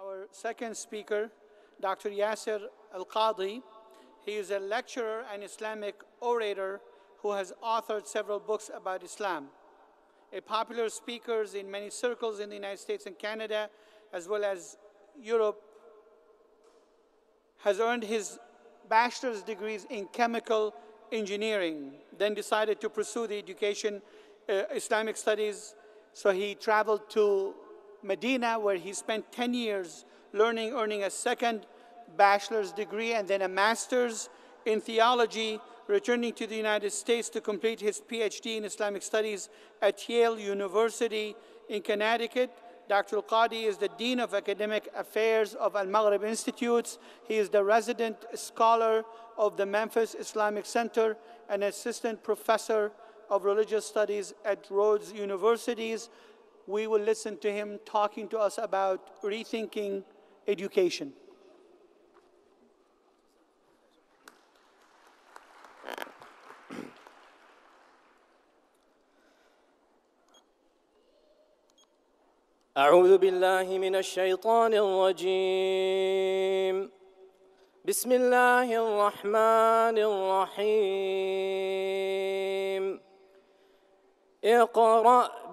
Our second speaker, Dr. Yasser Al Qadi, he is a lecturer and Islamic orator who has authored several books about Islam. A popular speaker in many circles in the United States and Canada, as well as Europe, has earned his bachelor's degrees in chemical engineering, then decided to pursue the education, uh, Islamic studies. So he traveled to Medina, where he spent 10 years learning, earning a second bachelor's degree and then a master's in theology, returning to the United States to complete his PhD in Islamic studies at Yale University in Connecticut. Dr. Al-Qadi is the Dean of Academic Affairs of Al-Maghrib Institutes. He is the resident scholar of the Memphis Islamic Center and assistant professor of religious studies at Rhodes Universities we will listen to him talking to us about rethinking education. أعوذ بالله من الشيطان الرجيم بسم الله الرحمن الرحيم اقرأ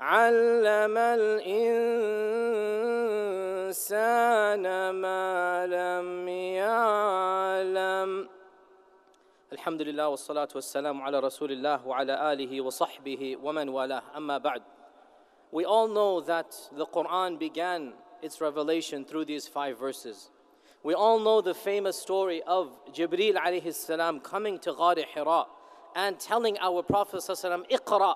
علم الإنسان ما لم يعلم الحمد لله والصلاة والسلام على رسول الله وعلى آله وصحبه ومن والاه أما بعد We all know that the Quran began its revelation through these five verses. We all know the famous story of Jibreel alayhi salam coming to Ghar Hira and telling our Prophet Iqra,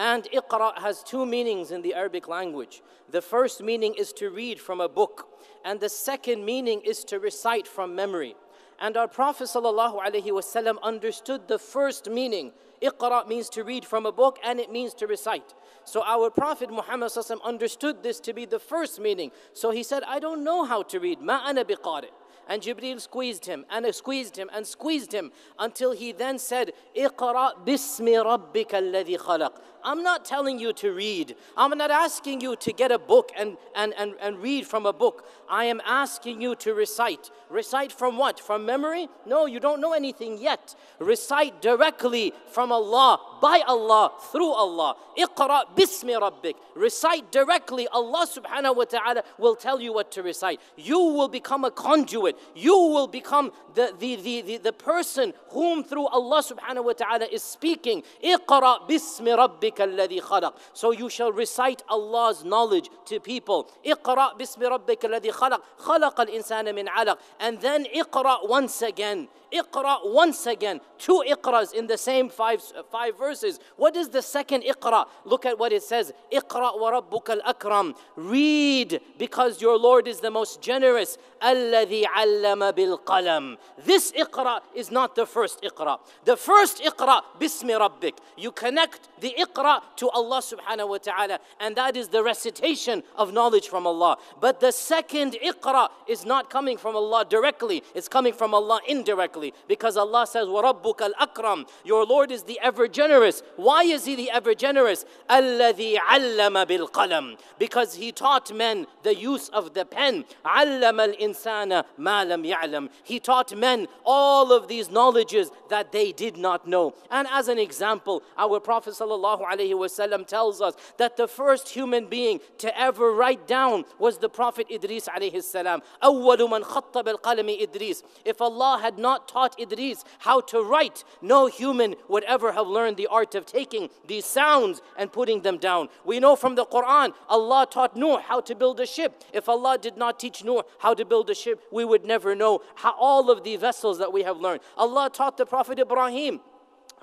and iqra has two meanings in the Arabic language. The first meaning is to read from a book, and the second meaning is to recite from memory. And our Prophet ﷺ understood the first meaning. Iqra means to read from a book and it means to recite. So our Prophet Muhammad ﷺ understood this to be the first meaning. So he said, I don't know how to read. Ma ana biqari. And Jibril squeezed him and squeezed him and squeezed him until he then said, اقرأ بسم ربك الذي خلق. I'm not telling you to read. I'm not asking you to get a book and, and, and, and read from a book. I am asking you to recite. Recite from what? From memory? No, you don't know anything yet. Recite directly from Allah by Allah, through Allah. Iqra bismi rabbik. Recite directly. Allah subhanahu wa ta'ala will tell you what to recite. You will become a conduit. You will become the, the, the, the, the person whom through Allah subhanahu wa ta'ala is speaking. Iqra bismi rabbik alladhi khalaq. So you shall recite Allah's knowledge to people. Iqra bismi rabbik alladhi khalaq. Khalaq al-insana min alaq. And then iqra once again. Iqra once again two iqras in the same five, five verses. What is the second iqra? Look at what it says. Iqra wa rabbukal akram. Read because your Lord is the most generous. Alladhi allama bil qalam. This iqra is not the first iqra. The first iqra, bismi rabbik. You connect the iqra to Allah subhanahu wa ta'ala and that is the recitation of knowledge from Allah. But the second iqra is not coming from Allah directly. It's coming from Allah indirectly because Allah says, وَرَبُّ رَبُّكَ الْأَكْرَمُ Your Lord is the ever generous. Why is He the ever generous? الَّذِي عَلَّمَ بِالْقَلَمِ Because He taught men the use of the pen. عَلَّمَ الْإِنسَانَ مَا لَمْ يَعْلَمْ He taught men all of these knowledges that they did not know. And as an example, our Prophet ﷺ tells us that the first human being to ever write down was the Prophet Idris alayhi salam. أول من خطب القلم إدريس. If Allah had not taught Idris how to write, right. No human would ever have learned the art of taking these sounds and putting them down. We know from the Quran, Allah taught Noah how to build a ship. If Allah did not teach Noah how to build a ship, we would never know how all of the vessels that we have learned. Allah taught the Prophet Ibrahim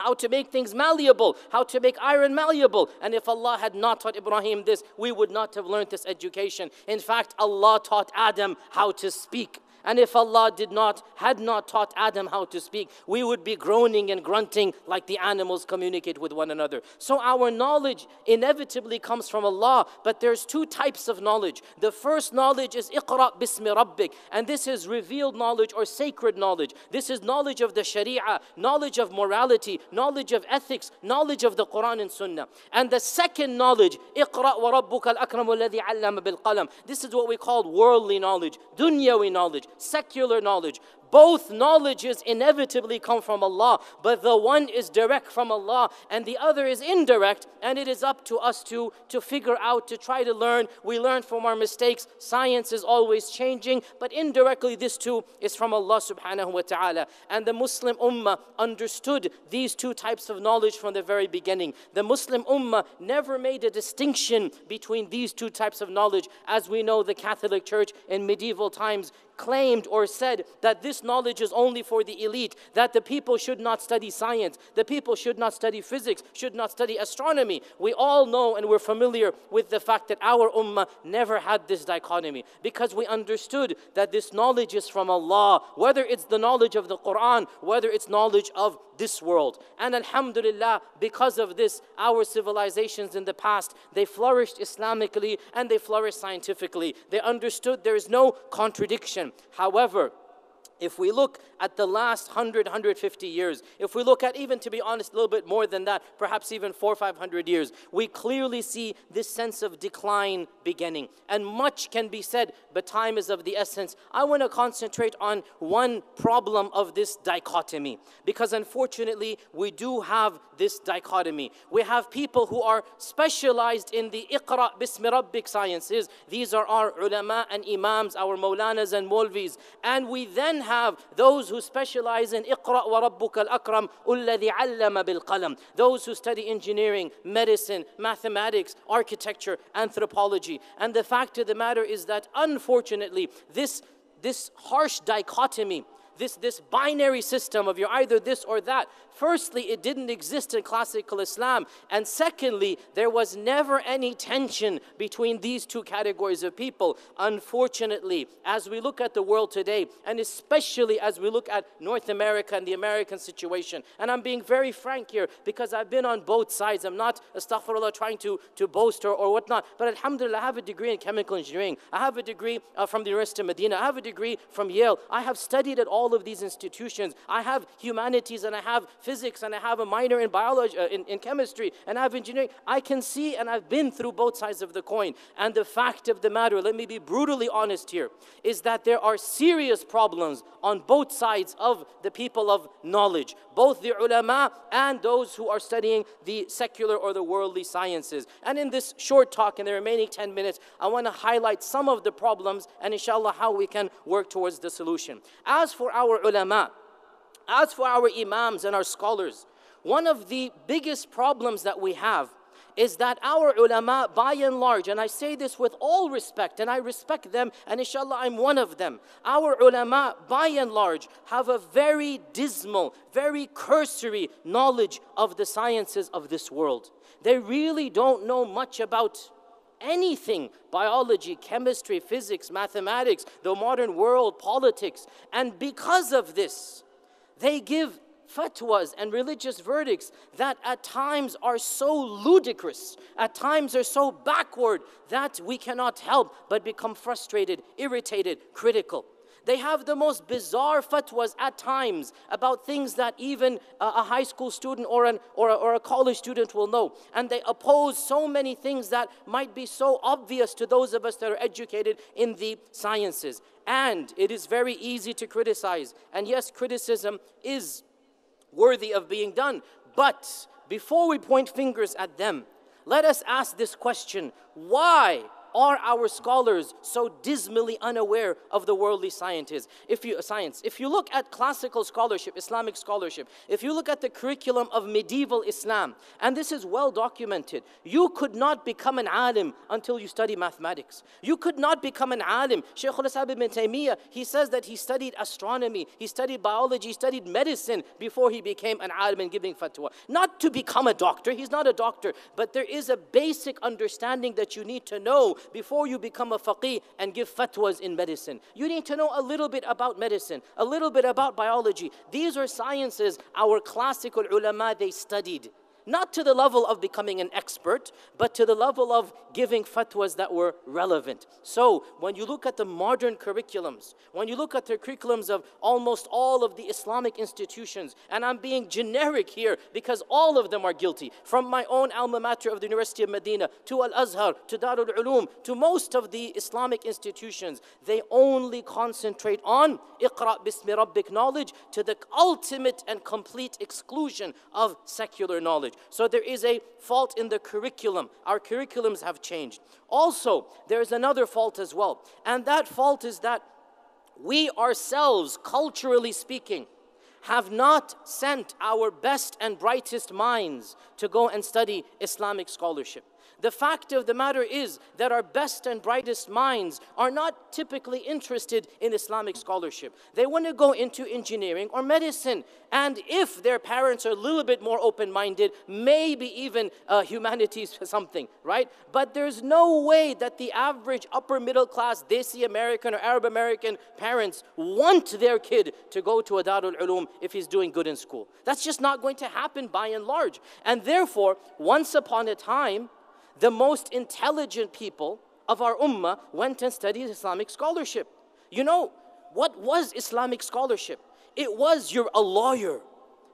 how to make things malleable, how to make iron malleable. And if Allah had not taught Ibrahim this, we would not have learned this education. In fact, Allah taught Adam how to speak. And if Allah did not, had not taught Adam how to speak, we would be groaning and grunting like the animals communicate with one another. So our knowledge inevitably comes from Allah, but there's two types of knowledge. The first knowledge is iqra bismi rabbik, and this is revealed knowledge or sacred knowledge. This is knowledge of the sharia, knowledge of morality, knowledge of ethics, knowledge of the Quran and Sunnah. And the second knowledge, iqra wa rabbuka al-akram alladhi allama bil qalam. This is what we call worldly knowledge, dunyawi knowledge secular knowledge, both knowledges inevitably come from Allah, but the one is direct from Allah and the other is indirect, and it is up to us to, to figure out, to try to learn. We learn from our mistakes. Science is always changing, but indirectly, this too is from Allah subhanahu wa ta'ala. And the Muslim Ummah understood these two types of knowledge from the very beginning. The Muslim Ummah never made a distinction between these two types of knowledge. As we know, the Catholic Church in medieval times claimed or said that this this knowledge is only for the elite, that the people should not study science, the people should not study physics, should not study astronomy. We all know and we're familiar with the fact that our ummah never had this dichotomy because we understood that this knowledge is from Allah, whether it's the knowledge of the Quran, whether it's knowledge of this world. And alhamdulillah, because of this, our civilizations in the past, they flourished Islamically and they flourished scientifically. They understood there is no contradiction. However, if we look at the last 100, 150 years, if we look at even, to be honest, a little bit more than that, perhaps even four or 500 years, we clearly see this sense of decline beginning. And much can be said, but time is of the essence. I want to concentrate on one problem of this dichotomy, because unfortunately, we do have this dichotomy. We have people who are specialized in the Iqra Bismi Rabbik sciences. These are our ulama and imams, our maulanas and mulvis. And we then have those who specialize in Iqra wa Rabbukal Akram, Ulladhi Allama bil Qalam. Those who study engineering, medicine, mathematics, architecture, anthropology. And the fact of the matter is that unfortunately, this, this harsh dichotomy this, this binary system of you're either this or that. Firstly, it didn't exist in classical Islam. And secondly, there was never any tension between these two categories of people. Unfortunately, as we look at the world today, and especially as we look at North America and the American situation, and I'm being very frank here because I've been on both sides. I'm not, astaghfirullah, trying to, to boast or, or whatnot. But alhamdulillah, I have a degree in chemical engineering. I have a degree uh, from the University of Medina. I have a degree from Yale. I have studied at all all of these institutions. I have humanities and I have physics and I have a minor in biology, uh, in, in chemistry, and I have engineering. I can see and I've been through both sides of the coin. And the fact of the matter, let me be brutally honest here, is that there are serious problems on both sides of the people of knowledge, both the ulama and those who are studying the secular or the worldly sciences. And in this short talk, in the remaining 10 minutes, I want to highlight some of the problems and inshallah how we can work towards the solution. As for our ulama, as for our imams and our scholars, one of the biggest problems that we have is that our ulama, by and large, and I say this with all respect, and I respect them, and inshallah I'm one of them. Our ulama, by and large, have a very dismal, very cursory knowledge of the sciences of this world. They really don't know much about anything biology, chemistry, physics, mathematics, the modern world, politics. And because of this, they give fatwas and religious verdicts that at times are so ludicrous, at times are so backward that we cannot help but become frustrated, irritated, critical. They have the most bizarre fatwas at times about things that even a high school student or, an, or, a, or a college student will know. And they oppose so many things that might be so obvious to those of us that are educated in the sciences. And it is very easy to criticize. And yes, criticism is worthy of being done. But before we point fingers at them, let us ask this question why are our scholars so dismally unaware of the worldly scientists? If you, science, if you look at classical scholarship, Islamic scholarship, if you look at the curriculum of medieval Islam, and this is well documented, you could not become an alim until you study mathematics. You could not become an alim. Shaykh al-Islam ibn Taymiyyah, he says that he studied astronomy, he studied biology, he studied medicine before he became an alim and giving fatwa. Not to become a doctor, he's not a doctor, but there is a basic understanding that you need to know before you become a faqih and give fatwas in medicine. You need to know a little bit about medicine, a little bit about biology. These are sciences our classical ulama, they studied not to the level of becoming an expert, but to the level of giving fatwas that were relevant. So when you look at the modern curriculums, when you look at the curriculums of almost all of the Islamic institutions, and I'm being generic here because all of them are guilty, from my own alma mater of the University of Medina to Al Azhar to Darul Uloom to most of the Islamic institutions, they only concentrate on Iqra bismi rabbik knowledge to the ultimate and complete exclusion of secular knowledge. So there is a fault in the curriculum. Our curriculums have changed. Also, there is another fault as well. And that fault is that we ourselves, culturally speaking, have not sent our best and brightest minds to go and study Islamic scholarship. The fact of the matter is that our best and brightest minds are not typically interested in Islamic scholarship. They want to go into engineering or medicine. And if their parents are a little bit more open minded, maybe even uh, humanities something, right? But there's no way that the average upper middle class Desi American or Arab American parents want their kid to go to a Darul Ulum if he's doing good in school. That's just not going to happen by and large. And therefore, once upon a time, the most intelligent people of our ummah went and studied Islamic scholarship. You know, what was Islamic scholarship? It was you're a lawyer.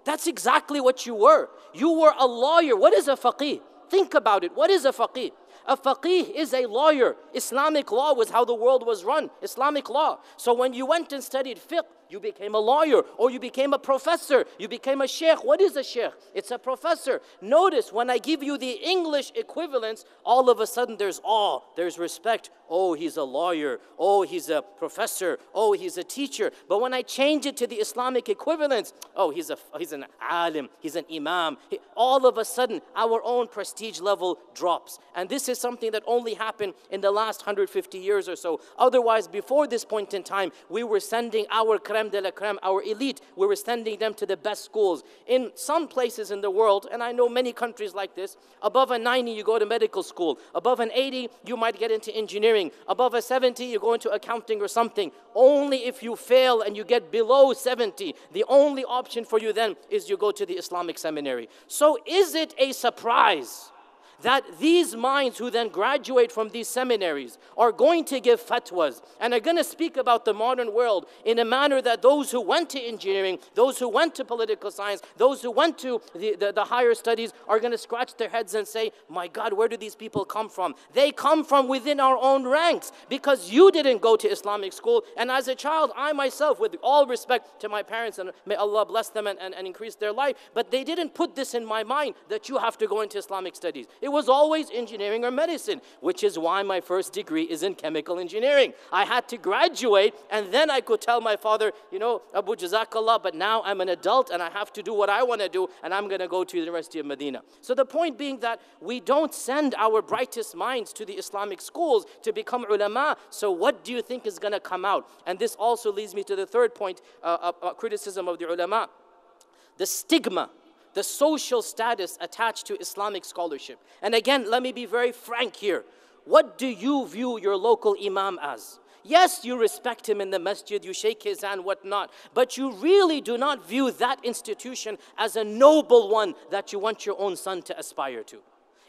That's exactly what you were. You were a lawyer. What is a faqih? Think about it. What is a faqih? A faqih is a lawyer. Islamic law was how the world was run, Islamic law. So when you went and studied fiqh, you became a lawyer or you became a professor. You became a sheikh. What is a sheikh? It's a professor. Notice when I give you the English equivalents, all of a sudden there's awe, there's respect. Oh, he's a lawyer. Oh, he's a professor. Oh, he's a teacher. But when I change it to the Islamic equivalents, oh, he's, a, he's an alim, he's an imam. He, all of a sudden, our own prestige level drops. And this is something that only happened in the last 150 years or so. Otherwise, before this point in time, we were sending our creme de la creme, our elite. We were sending them to the best schools. In some places in the world, and I know many countries like this, above a 90, you go to medical school. Above an 80, you might get into engineering. Above a 70, you go into accounting or something. Only if you fail and you get below 70, the only option for you then is you go to the Islamic seminary. So is it a surprise? that these minds who then graduate from these seminaries are going to give fatwas and are going to speak about the modern world in a manner that those who went to engineering, those who went to political science, those who went to the, the, the higher studies are going to scratch their heads and say, My God, where do these people come from? They come from within our own ranks because you didn't go to Islamic school. And as a child, I myself, with all respect to my parents, and may Allah bless them and, and, and increase their life, but they didn't put this in my mind that you have to go into Islamic studies. It was always engineering or medicine, which is why my first degree is in chemical engineering. I had to graduate, and then I could tell my father, you know, Abu Jazakallah, but now I'm an adult and I have to do what I want to do, and I'm going to go to the University of Medina. So the point being that we don't send our brightest minds to the Islamic schools to become ulama. So what do you think is going to come out? And this also leads me to the third point, uh, uh, uh criticism of the ulama. The stigma the social status attached to Islamic scholarship. And again, let me be very frank here. What do you view your local imam as? Yes, you respect him in the masjid, you shake his hand, whatnot, but you really do not view that institution as a noble one that you want your own son to aspire to.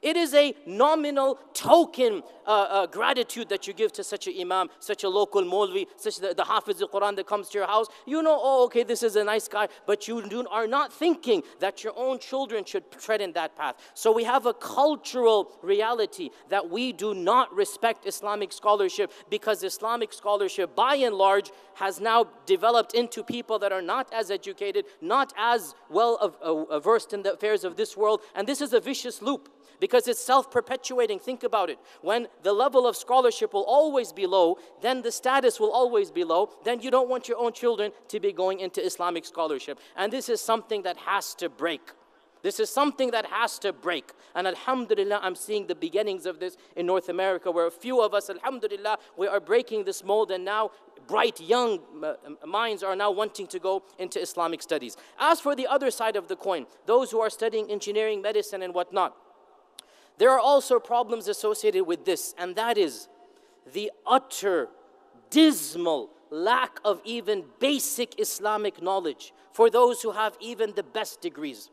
It is a nominal token uh, uh, gratitude that you give to such an imam, such a local molvi, such the, the hafiz of Quran that comes to your house. You know, oh, okay, this is a nice guy, but you do, are not thinking that your own children should tread in that path. So we have a cultural reality that we do not respect Islamic scholarship because Islamic scholarship, by and large, has now developed into people that are not as educated, not as well uh, versed in the affairs of this world, and this is a vicious loop because it's self perpetuating. Think about it. When the level of scholarship will always be low, then the status will always be low, then you don't want your own children to be going into Islamic scholarship. And this is something that has to break. This is something that has to break. And alhamdulillah, I'm seeing the beginnings of this in North America, where a few of us, alhamdulillah, we are breaking this mold, and now bright young uh, uh, minds are now wanting to go into Islamic studies. As for the other side of the coin, those who are studying engineering, medicine, and whatnot, there are also problems associated with this, and that is the utter, dismal lack of even basic Islamic knowledge for those who have even the best degrees.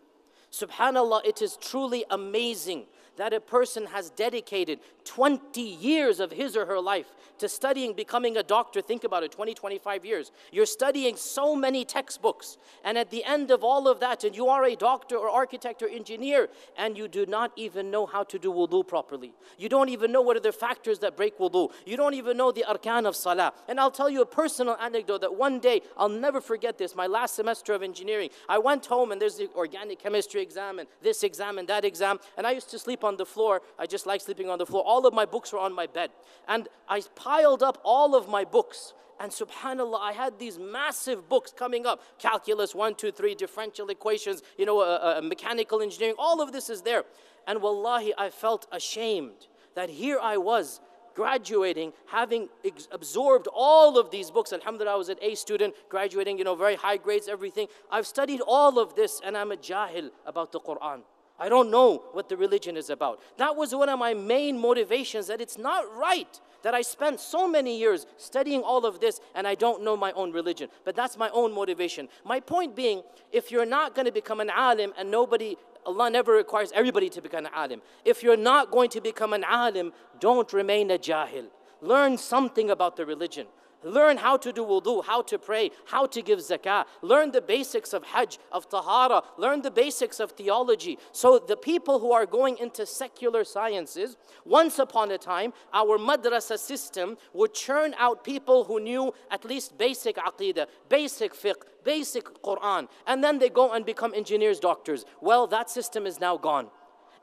SubhanAllah, it is truly amazing that a person has dedicated 20 years of his or her life to studying becoming a doctor. Think about it 20, 25 years. You're studying so many textbooks, and at the end of all of that, and you are a doctor or architect or engineer, and you do not even know how to do wudu properly. You don't even know what are the factors that break wudu. You don't even know the arkan of salah. And I'll tell you a personal anecdote that one day, I'll never forget this. My last semester of engineering, I went home, and there's the organic chemistry exam, and this exam, and that exam, and I used to sleep sleep on the floor. I just like sleeping on the floor. All of my books were on my bed. And I piled up all of my books. And subhanAllah, I had these massive books coming up calculus, one, two, three, differential equations, you know, uh, uh, uh, mechanical engineering, all of this is there. And wallahi, I felt ashamed that here I was graduating, having ex- absorbed all of these books. Alhamdulillah, I was an A student, graduating, you know, very high grades, everything. I've studied all of this, and I'm a jahil about the Quran. I don't know what the religion is about. That was one of my main motivations that it's not right that I spent so many years studying all of this and I don't know my own religion. But that's my own motivation. My point being, if you're not going to become an alim and nobody, Allah never requires everybody to become an alim. If you're not going to become an alim, don't remain a jahil. Learn something about the religion. Learn how to do wudu, how to pray, how to give zakah. Learn the basics of hajj, of tahara. Learn the basics of theology. So the people who are going into secular sciences, once upon a time, our madrasa system would churn out people who knew at least basic aqidah, basic fiqh, basic Quran. And then they go and become engineers, doctors. Well, that system is now gone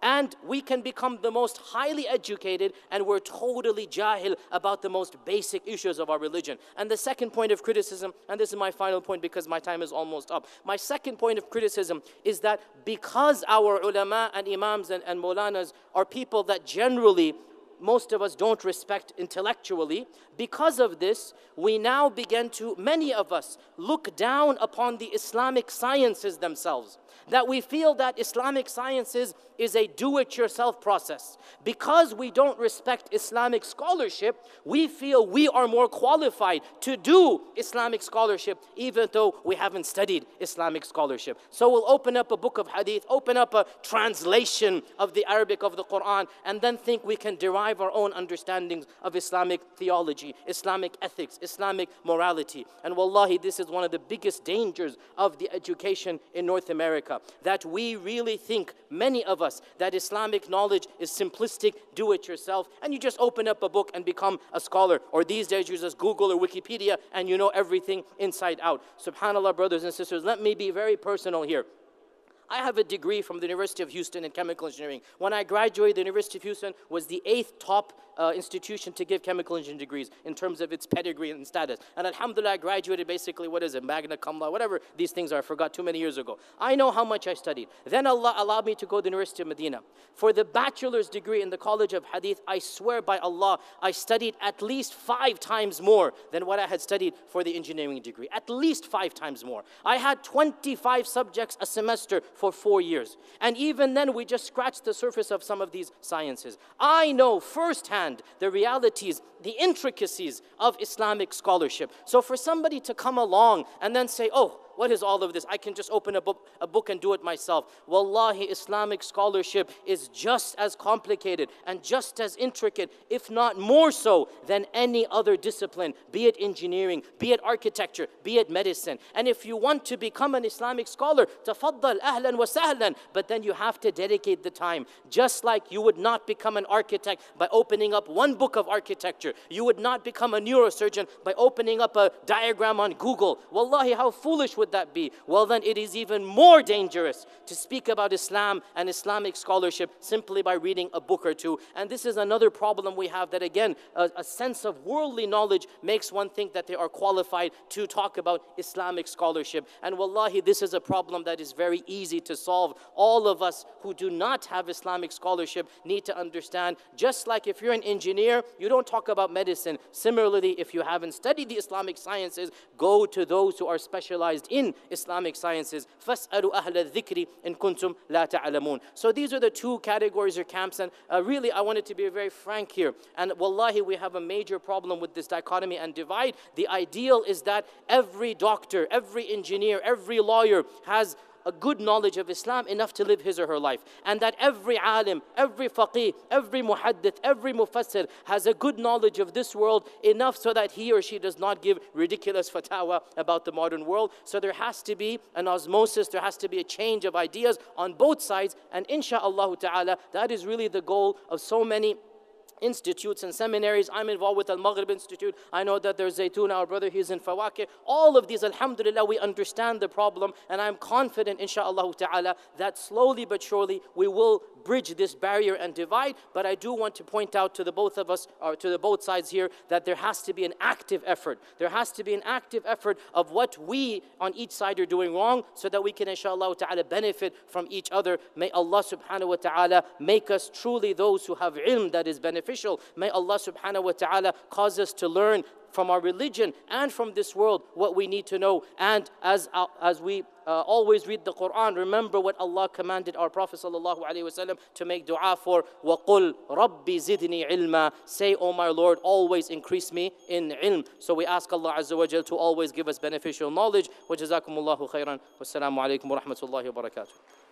and we can become the most highly educated and we're totally jahil about the most basic issues of our religion. And the second point of criticism, and this is my final point because my time is almost up. My second point of criticism is that because our ulama and imams and, and mulanas are people that generally most of us don't respect intellectually. Because of this, we now begin to, many of us, look down upon the Islamic sciences themselves that we feel that Islamic sciences is a do it yourself process. Because we don't respect Islamic scholarship, we feel we are more qualified to do Islamic scholarship, even though we haven't studied Islamic scholarship. So we'll open up a book of hadith, open up a translation of the Arabic of the Quran, and then think we can derive our own understandings of Islamic theology, Islamic ethics, Islamic morality. And wallahi, this is one of the biggest dangers of the education in North America America, that we really think, many of us, that Islamic knowledge is simplistic, do it yourself, and you just open up a book and become a scholar. Or these days, you just Google or Wikipedia and you know everything inside out. SubhanAllah, brothers and sisters, let me be very personal here. I have a degree from the University of Houston in chemical engineering. When I graduated, the University of Houston was the eighth top uh, institution to give chemical engineering degrees in terms of its pedigree and status. And alhamdulillah, I graduated basically, what is it, magna cum laude, whatever these things are, I forgot too many years ago. I know how much I studied. Then Allah allowed me to go to the University of Medina. For the bachelor's degree in the College of Hadith, I swear by Allah, I studied at least five times more than what I had studied for the engineering degree. At least five times more. I had 25 subjects a semester for four years. And even then, we just scratched the surface of some of these sciences. I know firsthand the realities, the intricacies of Islamic scholarship. So for somebody to come along and then say, oh, what is all of this? I can just open a book, a book and do it myself. Wallahi, Islamic scholarship is just as complicated and just as intricate, if not more so, than any other discipline, be it engineering, be it architecture, be it medicine. And if you want to become an Islamic scholar, tafaddal, ahlan wa sahlan, but then you have to dedicate the time. Just like you would not become an architect by opening up one book of architecture, you would not become a neurosurgeon by opening up a diagram on Google. Wallahi, how foolish would would that be? Well, then it is even more dangerous to speak about Islam and Islamic scholarship simply by reading a book or two. And this is another problem we have that, again, a, a sense of worldly knowledge makes one think that they are qualified to talk about Islamic scholarship. And wallahi, this is a problem that is very easy to solve. All of us who do not have Islamic scholarship need to understand just like if you're an engineer, you don't talk about medicine. Similarly, if you haven't studied the Islamic sciences, go to those who are specialized in in Islamic sciences. فَاسْأَلُوا أَهْلَ الذِّكْرِ إِن كُنْتُمْ لَا تَعْلَمُون So these are the two categories or camps and uh, really I wanted to be very frank here. And wallahi we have a major problem with this dichotomy and divide. The ideal is that every doctor, every engineer, every lawyer has a good knowledge of Islam enough to live his or her life. And that every alim, every faqih, every muhaddith, every mufassir has a good knowledge of this world enough so that he or she does not give ridiculous fatwa about the modern world. So there has to be an osmosis, there has to be a change of ideas on both sides. And inshaAllah ta'ala, that is really the goal of so many institutes and seminaries. I'm involved with Al Maghrib Institute. I know that there's Zaytun, our brother, he's in Fawake. All of these, alhamdulillah, we understand the problem, and I'm confident, inshaAllah ta'ala, that slowly but surely we will bridge this barrier and divide, but I do want to point out to the both of us, or to the both sides here, that there has to be an active effort. There has to be an active effort of what we on each side are doing wrong so that we can, inshallah ta'ala, benefit from each other. May Allah subhanahu wa ta'ala make us truly those who have ilm that is beneficial. May Allah subhanahu wa ta'ala cause us to learn from our religion and from this world what we need to know. And as, uh, as we uh, always read the Quran. Remember what Allah commanded our Prophet to make dua for. وَقُلْ رَبِّ زِدْنِي ilma. Say, O oh my Lord, always increase me in ilm. So we ask Allah Azza wa Jal to always give us beneficial knowledge. وَجَزَاكُمُ اللَّهُ خَيْرًا وَالسَّلَامُ عَلَيْكُمْ وَرَحْمَةُ اللَّهِ وَبَرَكَاتُهُ